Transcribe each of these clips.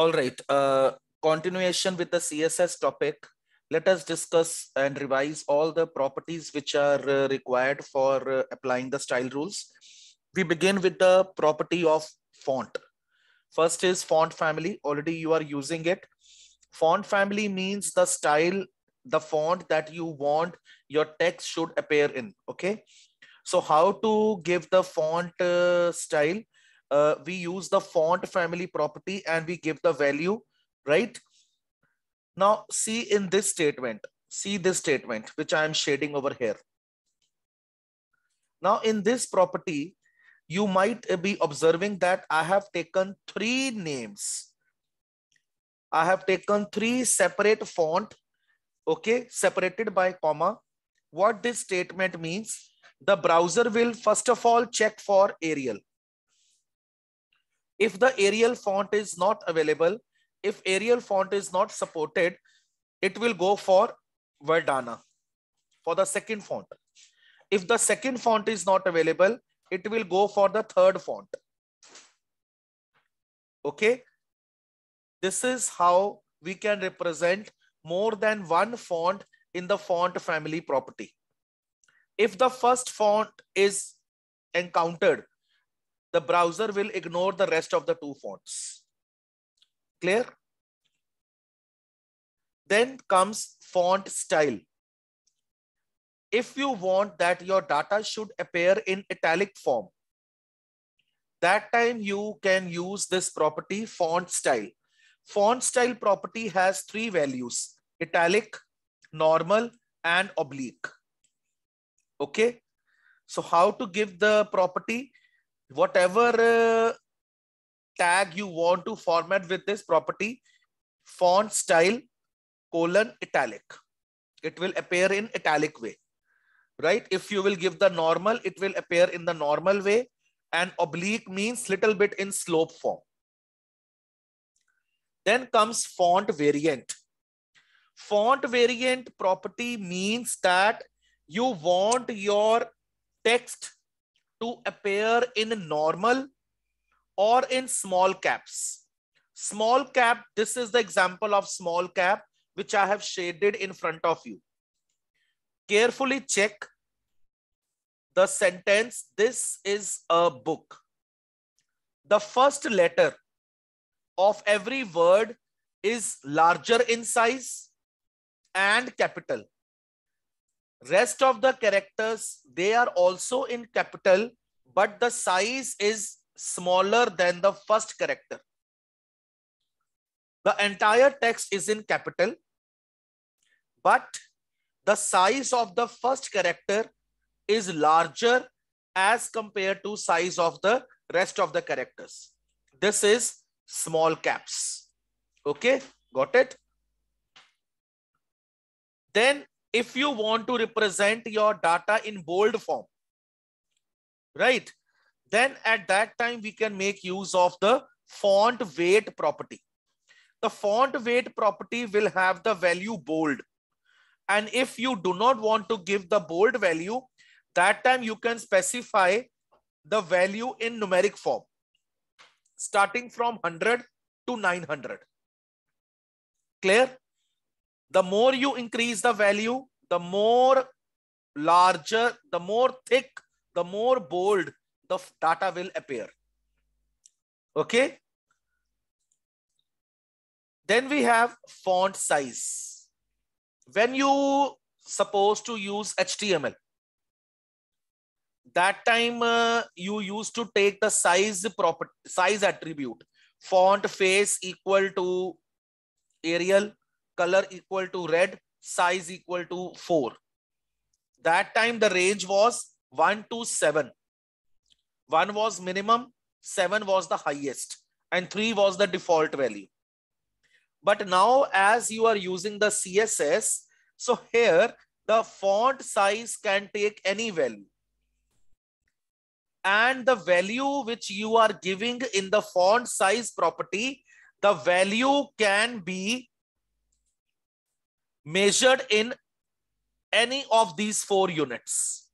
All right, uh, continuation with the CSS topic. Let us discuss and revise all the properties which are uh, required for uh, applying the style rules. We begin with the property of font. First is font family. Already you are using it. Font family means the style, the font that you want your text should appear in. Okay. So how to give the font uh, style? uh, we use the font family property and we give the value, right? Now see in this statement, see this statement, which I am shading over here. Now in this property, you might be observing that I have taken three names. I have taken three separate font, okay, separated by comma. What this statement means, the browser will first of all check for Arial if the Arial font is not available, if Arial font is not supported, it will go for Verdana for the second font. If the second font is not available, it will go for the third font. Okay. This is how we can represent more than one font in the font family property. If the first font is encountered, the browser will ignore the rest of the two fonts. Clear? Then comes font style. If you want that your data should appear in italic form, that time you can use this property font style. Font style property has three values, italic, normal, and oblique. Okay. So how to give the property? whatever uh, tag you want to format with this property, font style colon italic. It will appear in italic way, right? If you will give the normal, it will appear in the normal way and oblique means little bit in slope form. Then comes font variant. Font variant property means that you want your text to appear in normal or in small caps. Small cap, this is the example of small cap, which I have shaded in front of you. Carefully check the sentence, this is a book. The first letter of every word is larger in size and capital. Rest of the characters, they are also in capital, but the size is smaller than the first character. The entire text is in capital, but the size of the first character is larger as compared to size of the rest of the characters. This is small caps. Okay, got it? Then if you want to represent your data in bold form, right? Then at that time, we can make use of the font weight property. The font weight property will have the value bold. And if you do not want to give the bold value, that time you can specify the value in numeric form, starting from 100 to 900. Clear? the more you increase the value, the more larger, the more thick, the more bold the data will appear. Okay. Then we have font size. When you supposed to use HTML, that time uh, you used to take the size property, size attribute, font face equal to Arial, color equal to red, size equal to 4. That time the range was 1 to 7. 1 was minimum, 7 was the highest, and 3 was the default value. But now as you are using the CSS, so here the font size can take any value. And the value which you are giving in the font size property, the value can be measured in any of these four units.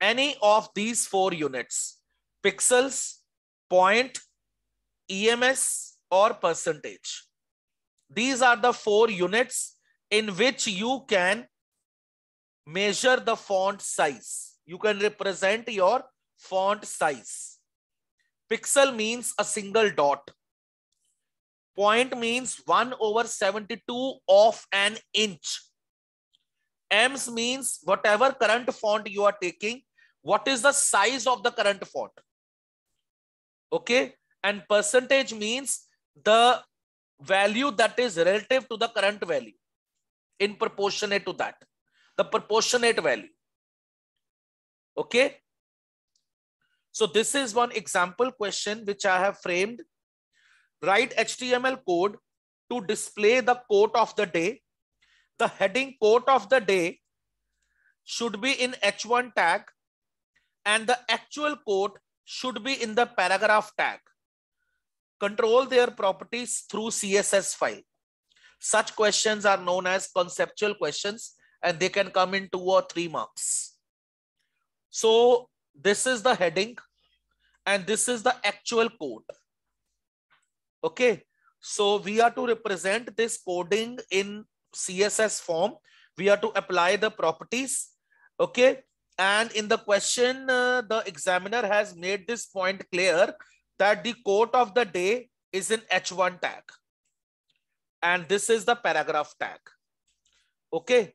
Any of these four units, pixels, point, EMS, or percentage. These are the four units in which you can measure the font size. You can represent your font size. Pixel means a single dot. Point means 1 over 72 of an inch. Ms means whatever current font you are taking, what is the size of the current font? Okay. And percentage means the value that is relative to the current value in proportionate to that. The proportionate value. Okay. So this is one example question which I have framed write HTML code to display the quote of the day. The heading quote of the day should be in H1 tag and the actual quote should be in the paragraph tag. Control their properties through CSS file. Such questions are known as conceptual questions and they can come in two or three marks. So this is the heading and this is the actual quote. Okay. So we are to represent this coding in CSS form. We are to apply the properties. Okay. And in the question, uh, the examiner has made this point clear that the quote of the day is in H1 tag. And this is the paragraph tag. Okay.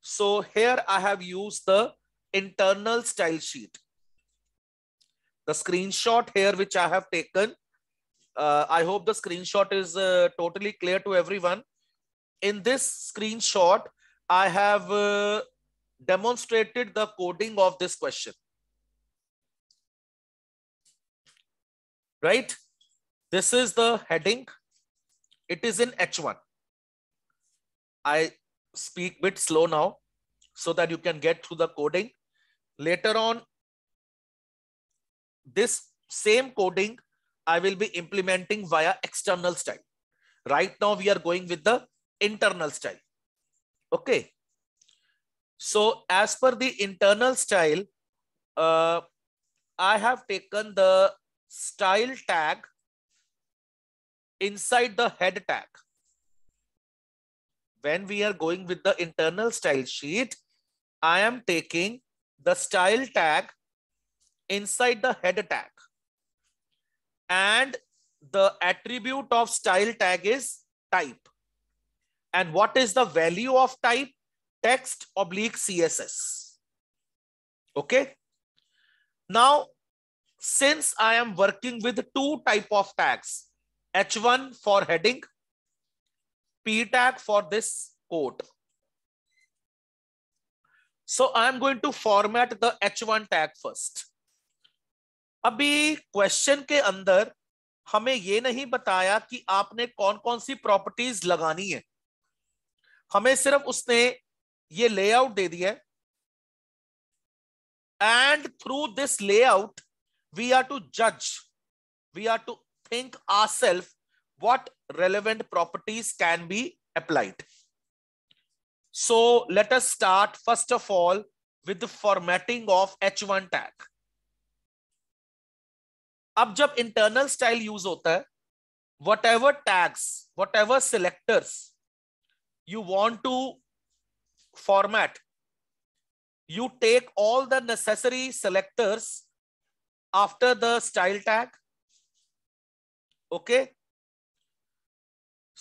So here I have used the internal style sheet. The screenshot here, which I have taken uh, I hope the screenshot is uh, totally clear to everyone. In this screenshot, I have uh, demonstrated the coding of this question. Right? This is the heading. It is in H1. I speak bit slow now so that you can get through the coding. Later on, this same coding I will be implementing via external style. Right now, we are going with the internal style. Okay. So as per the internal style, uh, I have taken the style tag inside the head tag. When we are going with the internal style sheet, I am taking the style tag inside the head tag and the attribute of style tag is type. And what is the value of type? Text oblique CSS. Okay. Now, since I am working with two type of tags, H1 for heading, P tag for this quote. So I'm going to format the H1 tag first. अभी question के अंदर हमें ये नहीं बताया कि आपने कौन कौन सी प्रॉपर्टीज लगानी है हमें सिर्फ उसने ये लेआउट दे दिया है and through this layout we are to जज we are to think our self what relevant properties can be applied so let us start first of all with of H one H1 अब जब internal style use होता है whatever tags you want to format you take all the necessary selectors after the style tag okay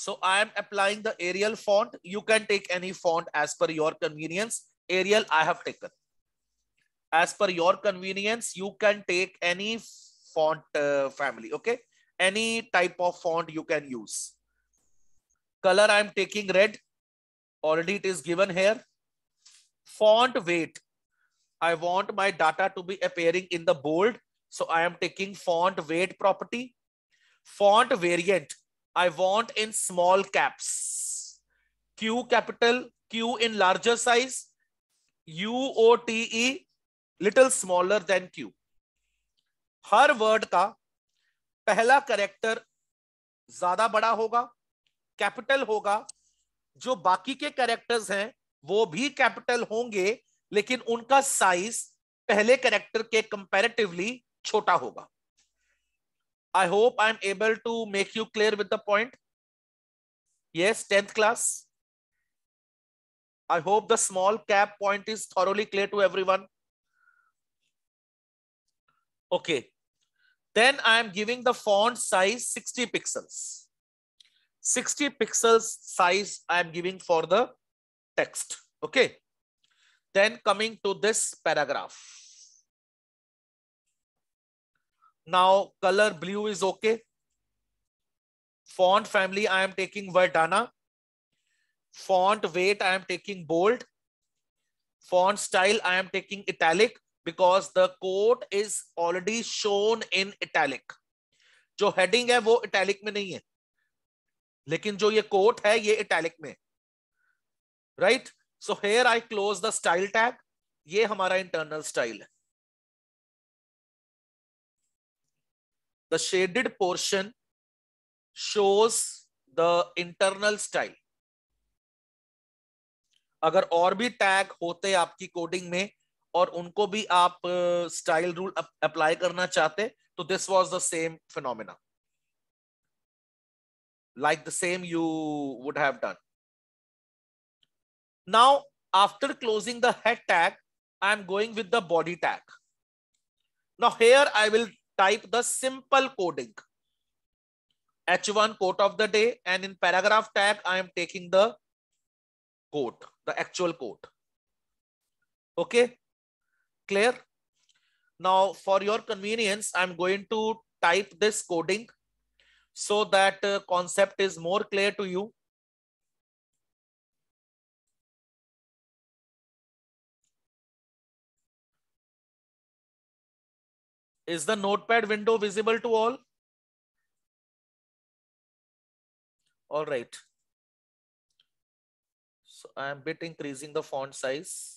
so i am applying the arial font you can take any font as per your convenience arial i have taken as per your convenience you can take any font uh, family. Okay. Any type of font you can use. Color I'm taking red. Already it is given here. Font weight. I want my data to be appearing in the bold. So I am taking font weight property. Font variant. I want in small caps. Q capital, Q in larger size, U O T E little smaller than Q. हर word का पहला character ज्यादा बड़ा होगा capital होगा जो बाकी के करेक्टर्स हैं वो भी कैपिटल होंगे लेकिन उनका साइज पहले करेक्टर के कंपैरेटिवली छोटा होगा I hope I am able to make you clear with the point yes tenth class I hope the small cap point is thoroughly clear to one okay Then I'm giving the font size 60 pixels. 60 pixels size I'm giving for the text. Okay. Then coming to this paragraph. Now color blue is okay. Font family, I am taking Verdana. Font weight, I am taking bold. Font style, I am taking italic. Because the quote is already shown in italic जो heading है वो italic में नहीं है लेकिन जो ये coat है ये इटैलिक में right so here I close the style tag ये हमारा इंटरनल स्टाइल है the shaded portion shows the internal style अगर और भी टैग होते आपकी कोडिंग में और उनको भी आप स्टाइल रूल अप्लाई करना चाहते तो this was the same phenomena like the same you would have done now after closing the head tag I am going with the body tag now here I will type the simple coding H one quote of the day and in paragraph tag I am taking the quote the actual quote okay okay? Clear? Now, for your convenience, I'm going to type this coding so that uh, concept is more clear to you. Is the notepad window visible to all? All right. So I'm bit increasing the font size.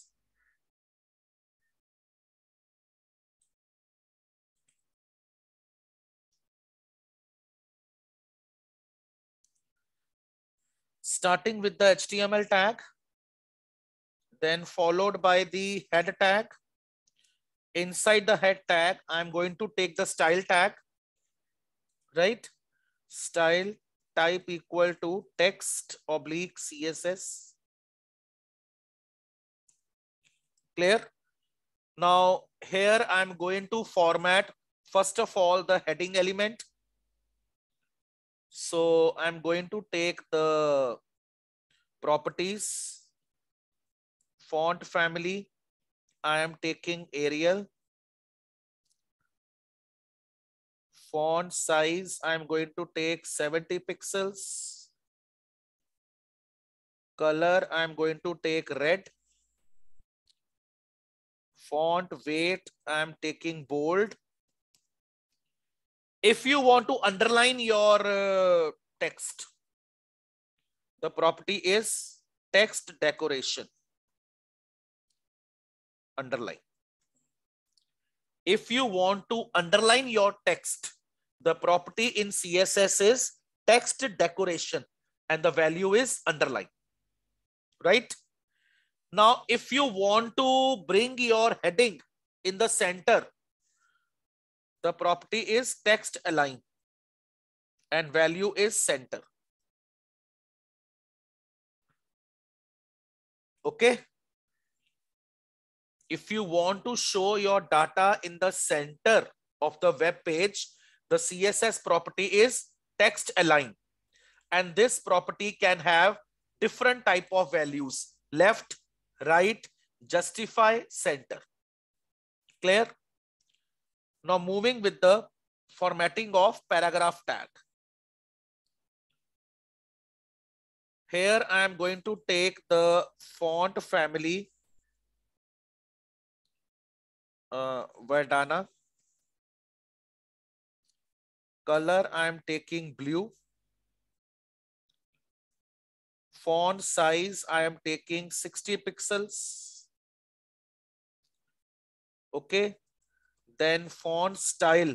starting with the HTML tag, then followed by the head tag. Inside the head tag, I'm going to take the style tag, right? Style type equal to text oblique CSS. Clear? Now here I'm going to format, first of all, the heading element. So I'm going to take the properties, font family. I am taking Arial. Font size, I'm going to take 70 pixels. Color, I'm going to take red. Font weight, I'm taking bold. If you want to underline your uh, text, the property is text decoration. Underline. If you want to underline your text, the property in CSS is text decoration and the value is underline. Right? Now, if you want to bring your heading in the center, the property is text align and value is center. Okay. If you want to show your data in the center of the web page, the CSS property is text align. And this property can have different type of values, left, right, justify, center. Clear? Now moving with the formatting of paragraph tag. Here I am going to take the font family uh, Verdana. Color I am taking blue. Font size I am taking 60 pixels. Okay. Then font style.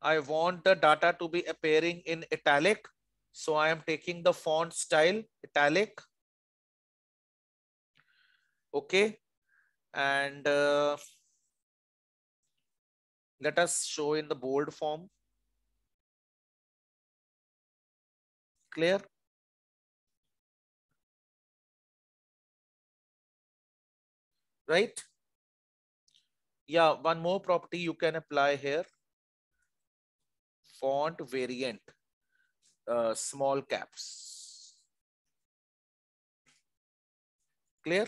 I want the data to be appearing in italic so I am taking the font style italic. Okay. And uh, let us show in the bold form. Clear? Right? Yeah, one more property you can apply here. Font variant uh, small caps. Clear?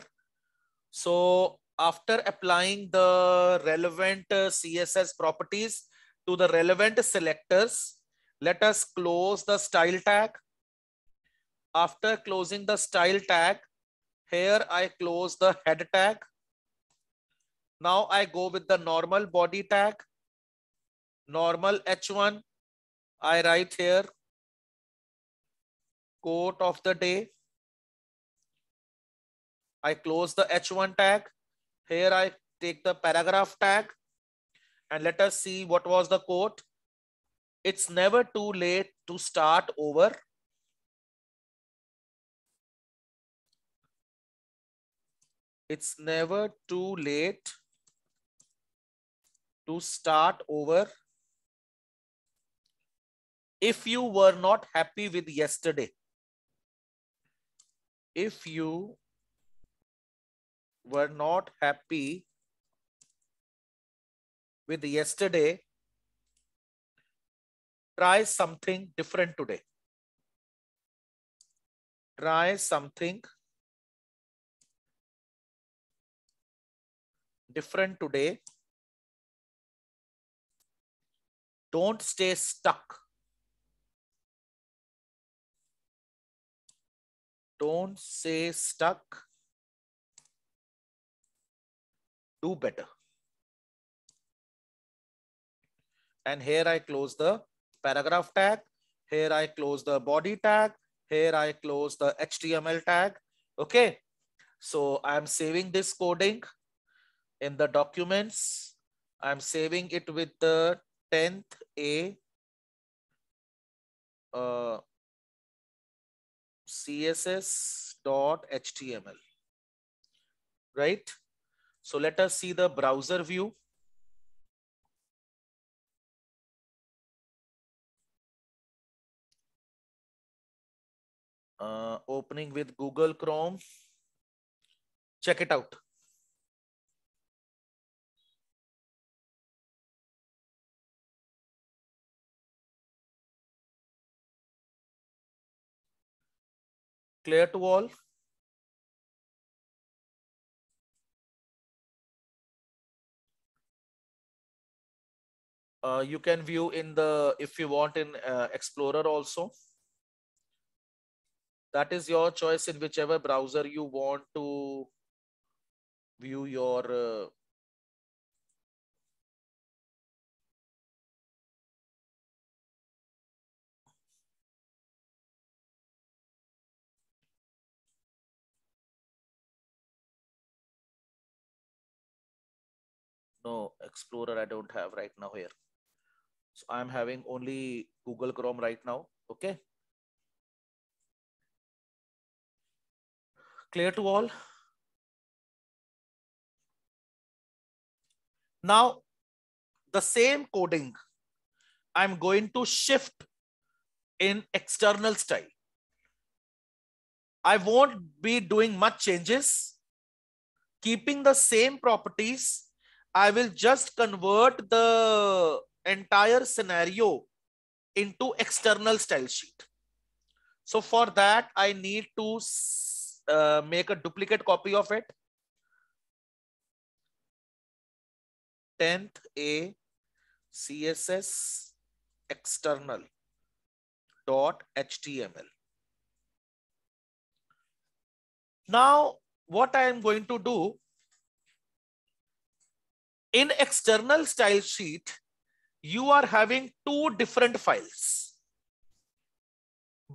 So after applying the relevant uh, CSS properties to the relevant selectors, let us close the style tag. After closing the style tag, here I close the head tag. Now I go with the normal body tag, normal H1. I write here Quote of the day. I close the H1 tag. Here I take the paragraph tag and let us see what was the quote. It's never too late to start over. It's never too late to start over if you were not happy with yesterday if you were not happy with yesterday, try something different today. Try something different today. Don't stay stuck Don't say stuck. Do better. And here I close the paragraph tag. Here I close the body tag. Here I close the HTML tag. Okay. So I'm saving this coding in the documents. I'm saving it with the 10th A uh, css.html, right? So let us see the browser view. Uh, opening with Google Chrome. Check it out. Clear to all? Uh, you can view in the, if you want in uh, Explorer also. That is your choice in whichever browser you want to view your uh, no explorer i don't have right now here so i'm having only google chrome right now okay clear to all now the same coding i'm going to shift in external style i won't be doing much changes keeping the same properties I will just convert the entire scenario into external style sheet. So for that, I need to uh, make a duplicate copy of it. 10th A CSS external dot HTML. Now, what I am going to do in external style sheet, you are having two different files.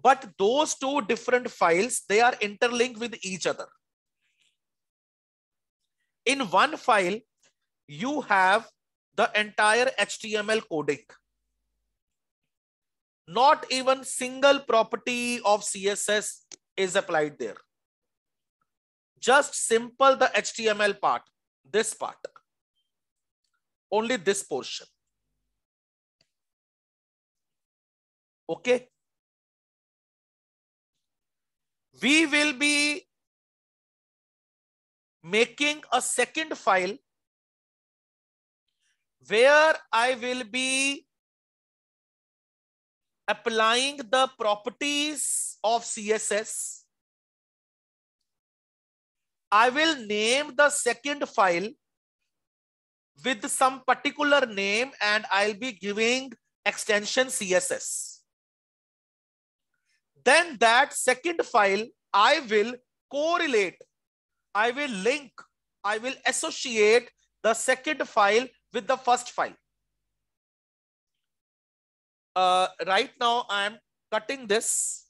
But those two different files, they are interlinked with each other. In one file, you have the entire HTML coding. Not even single property of CSS is applied there. Just simple the HTML part, this part only this portion. Okay. We will be making a second file where I will be applying the properties of CSS. I will name the second file with some particular name and I'll be giving extension CSS. Then that second file, I will correlate, I will link, I will associate the second file with the first file. Uh, right now, I'm cutting this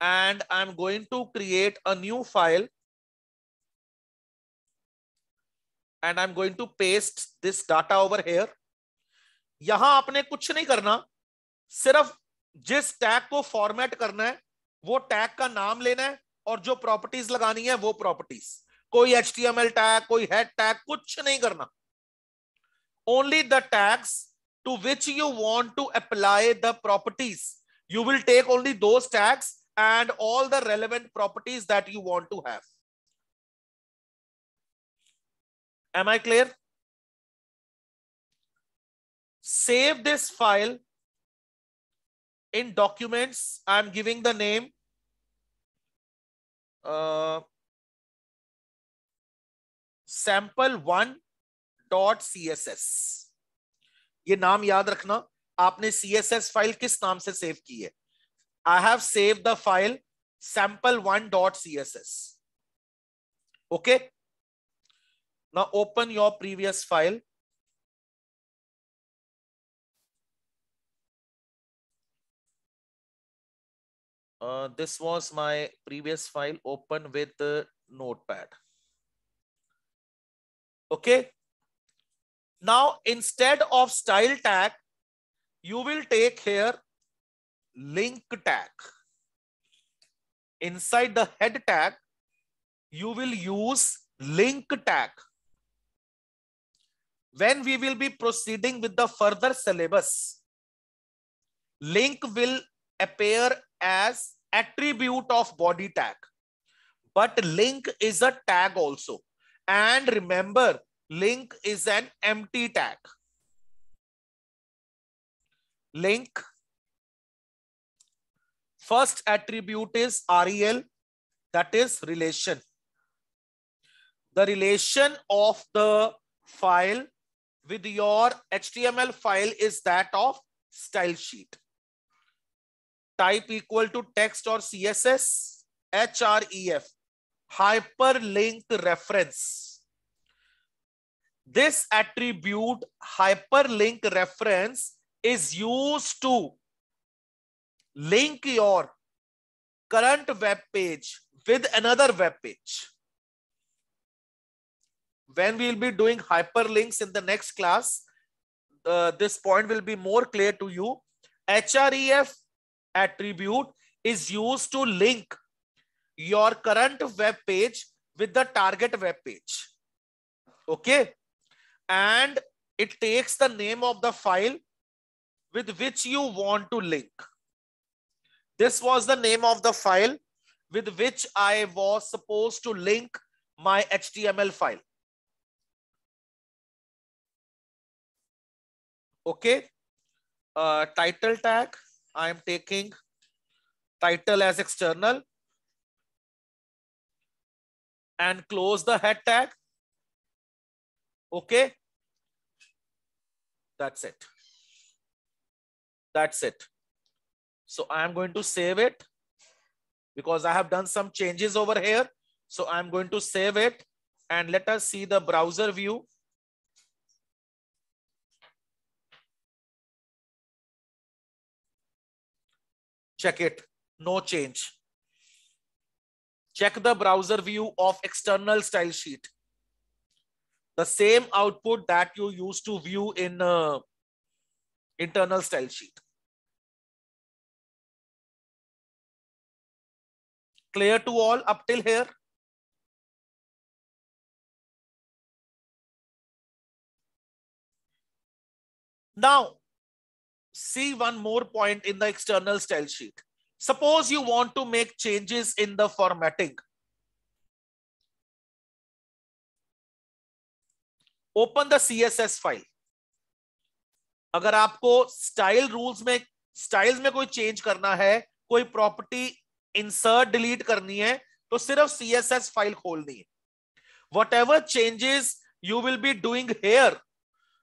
and I'm going to create a new file and I am going to paste this data over here यहां आपने कुछ नहीं करना सिर्फ जिस tag को format करना है वो टैग का नाम लेना है और जो प्रॉपर्टीज लगानी है वो प्रॉपर्टीज कोई एच एम एल टैग कोई हेड टैग कुछ नहीं करना only the tags to which you want to apply the properties you will take only those tags and all the relevant properties that you want to have am i clear save this file in documents i'm giving the name uh, sample one dot css ये नाम याद रखना आपने css file किस नाम से save की है I have save the file sample1.css okay okay? Now open your previous file. Uh, this was my previous file open with the notepad. Okay. Now, instead of style tag, you will take here link tag. Inside the head tag, you will use link tag when we will be proceeding with the further syllabus, link will appear as attribute of body tag. But link is a tag also. And remember, link is an empty tag. Link. First attribute is REL, that is relation. The relation of the file with your HTML file is that of style sheet. Type equal to text or CSS, HREF, hyperlinked reference. This attribute hyperlink reference is used to link your current web page with another web page. When we'll be doing hyperlinks in the next class, uh, this point will be more clear to you. HREF attribute is used to link your current web page with the target web page. Okay. And it takes the name of the file with which you want to link. This was the name of the file with which I was supposed to link my HTML file. Okay. Uh, title tag, I am taking title as external and close the head tag. Okay. That's it. That's it. So I am going to save it because I have done some changes over here. So I'm going to save it and let us see the browser view. Check it. No change. Check the browser view of external style sheet. The same output that you used to view in uh, internal style sheet. Clear to all up till here? Now, see one more point in the external style sheet. Suppose you want to make changes in the formatting. Open the CSS file अगर आपको style rules में styles में कोई change करना है कोई property insert delete करनी है तो सिर्फ सीएसएस फाइल खोलनी है whatever changes you will be doing here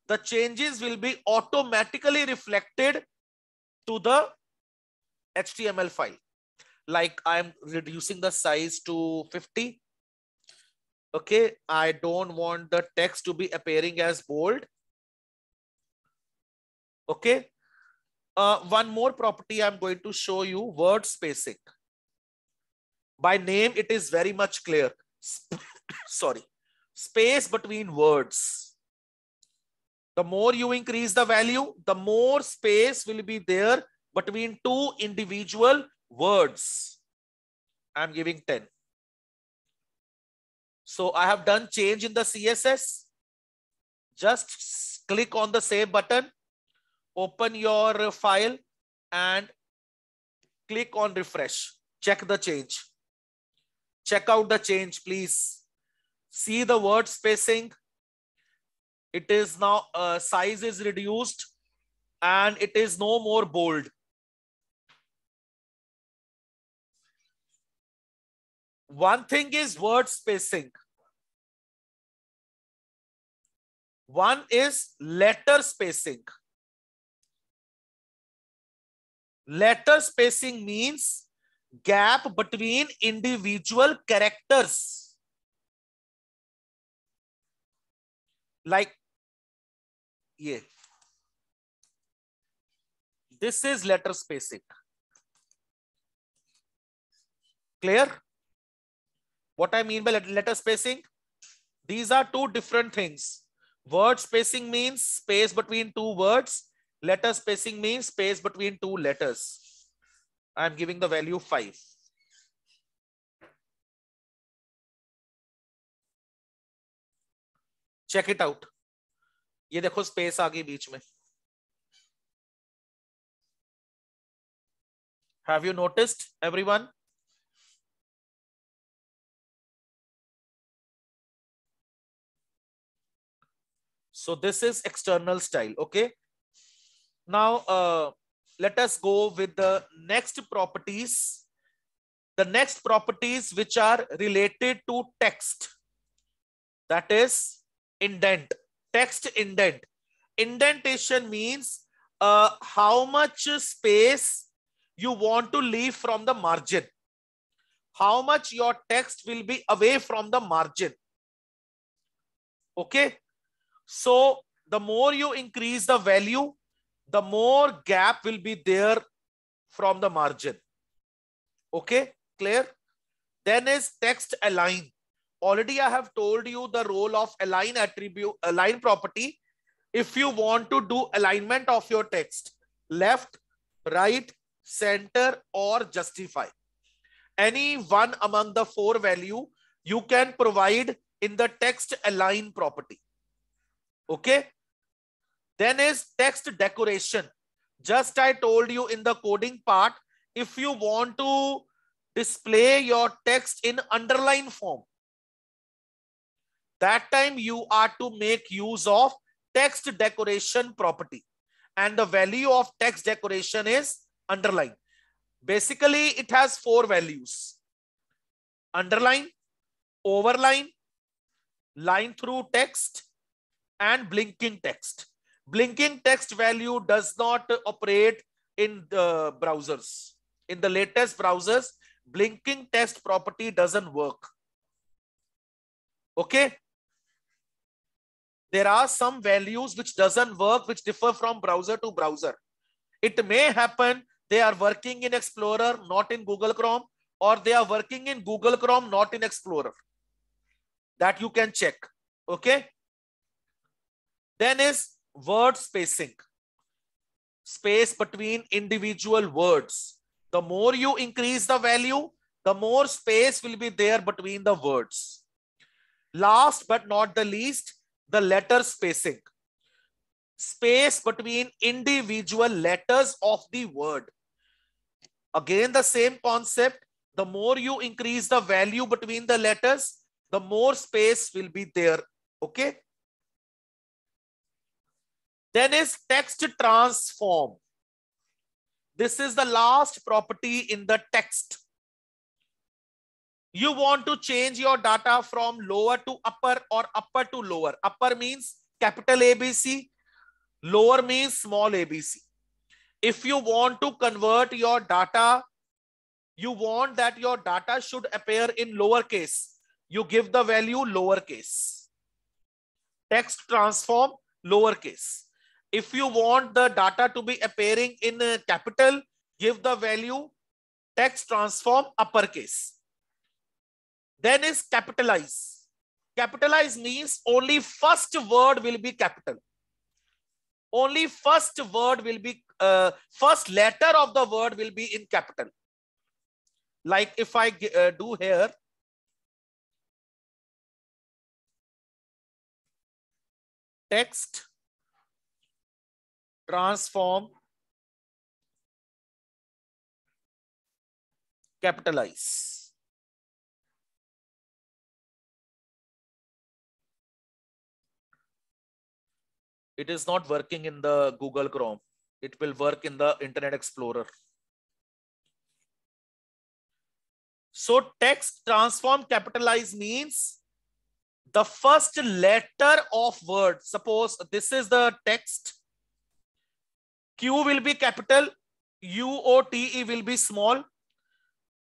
the changes will be automatically reflected to the HTML file. Like I'm reducing the size to 50. Okay, I don't want the text to be appearing as bold. Okay, uh, one more property I'm going to show you, word spacing. By name, it is very much clear. Sorry, space between words the more you increase the value, the more space will be there between two individual words. I'm giving 10. So I have done change in the CSS. Just click on the save button, open your file and click on refresh. Check the change. Check out the change, please. See the word spacing, it is now uh, size is reduced and it is no more bold. One thing is word spacing. One is letter spacing. Letter spacing means gap between individual characters. Like ये This is letter spacing. Clear? what i mean by letter spacing these are two different things word spacing means space between two words letter spacing means space between two letters i am giving the value 5 check it out ये देखो space आ गई बीच में have you notice everyone so this is external style okay now let's go with the next properties the next properties which are related to text that is indent text indent. Indentation means uh, how much space you want to leave from the margin. How much your text will be away from the margin. Okay. So the more you increase the value, the more gap will be there from the margin. Okay, clear? Then is text align. Already I have told you the role of align attribute, align property. If you want to do alignment of your text, left, right, center, or justify. Any one among the four value you can provide in the text align property. Okay. Then is text decoration. Just I told you in the coding part, if you want to display your text in underline form, that time you are to make use of text decoration property and the value of text decoration is underline basically it has four values underline overline line through text and blinking text blinking text value does not operate in the browsers in the latest browsers blinking text property doesn't work okay there are some values which doesn't work, which differ from browser to browser. It may happen they are working in Explorer, not in Google Chrome, or they are working in Google Chrome, not in Explorer. That you can check. Okay. Then is word spacing. Space between individual words. The more you increase the value, the more space will be there between the words. Last but not the least the letter spacing space between individual letters of the word again the same concept the more you increase the value between the letters the more space will be there okay then is text transform this is the last property in the text you want to change your data from lower to upper or upper to lower. Upper means capital ABC, lower means small ABC. If you want to convert your data, you want that your data should appear in lowercase. You give the value lowercase. Text transform lowercase. If you want the data to be appearing in capital, give the value text transform uppercase then is capitalize. Capitalize means only first word will be capital. Only first word will be, uh, first letter of the word will be in capital. Like if I uh, do here, text transform capitalize it is not working in the Google Chrome. It will work in the Internet Explorer. So text transform capitalize means the first letter of word. Suppose this is the text. Q will be capital. U O T E will be small.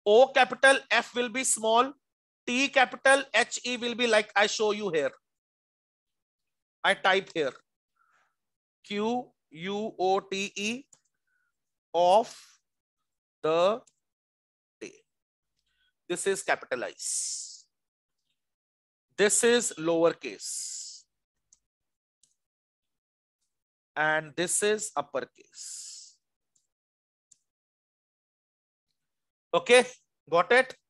O capital F will be small. T capital H E will be like I show you here. I type here. Q U O T E of the day. This is capitalized. This is lowercase. And this is uppercase. Okay, got it?